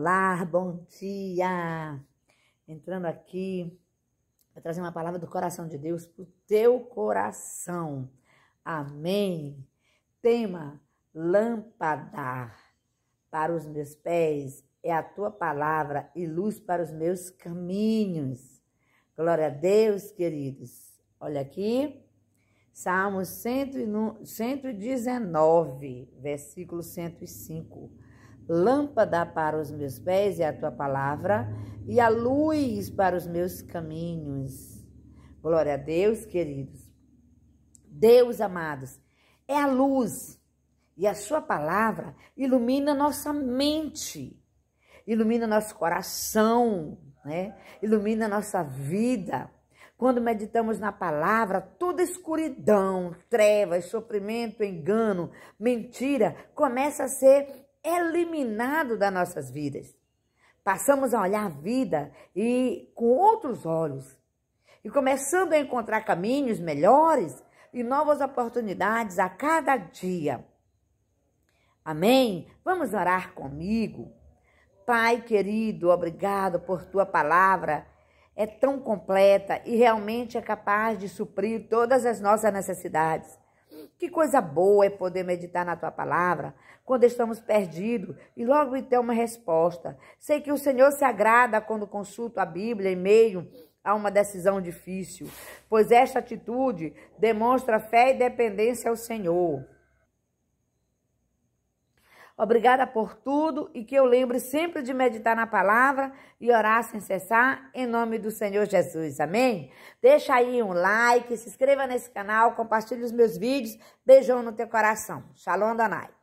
Olá, bom dia! Entrando aqui, vou trazer uma palavra do coração de Deus para o teu coração. Amém! Tema: lâmpada para os meus pés é a tua palavra e luz para os meus caminhos. Glória a Deus, queridos. Olha aqui, Salmos 119, versículo 105 lâmpada para os meus pés é a tua palavra e a luz para os meus caminhos. Glória a Deus, queridos. Deus amados, é a luz e a sua palavra ilumina nossa mente, ilumina nosso coração, né? Ilumina nossa vida. Quando meditamos na palavra, toda escuridão, trevas, sofrimento, engano, mentira começa a ser eliminado das nossas vidas. Passamos a olhar a vida e com outros olhos e começando a encontrar caminhos melhores e novas oportunidades a cada dia. Amém? Vamos orar comigo. Pai querido, obrigado por tua palavra. É tão completa e realmente é capaz de suprir todas as nossas necessidades. Que coisa boa é poder meditar na tua palavra quando estamos perdidos e logo ter então uma resposta. Sei que o Senhor se agrada quando consulto a Bíblia em meio a uma decisão difícil, pois esta atitude demonstra fé e dependência ao Senhor. Obrigada por tudo e que eu lembre sempre de meditar na palavra e orar sem cessar, em nome do Senhor Jesus. Amém? Deixa aí um like, se inscreva nesse canal, compartilhe os meus vídeos. Beijão no teu coração. Shalom Danai.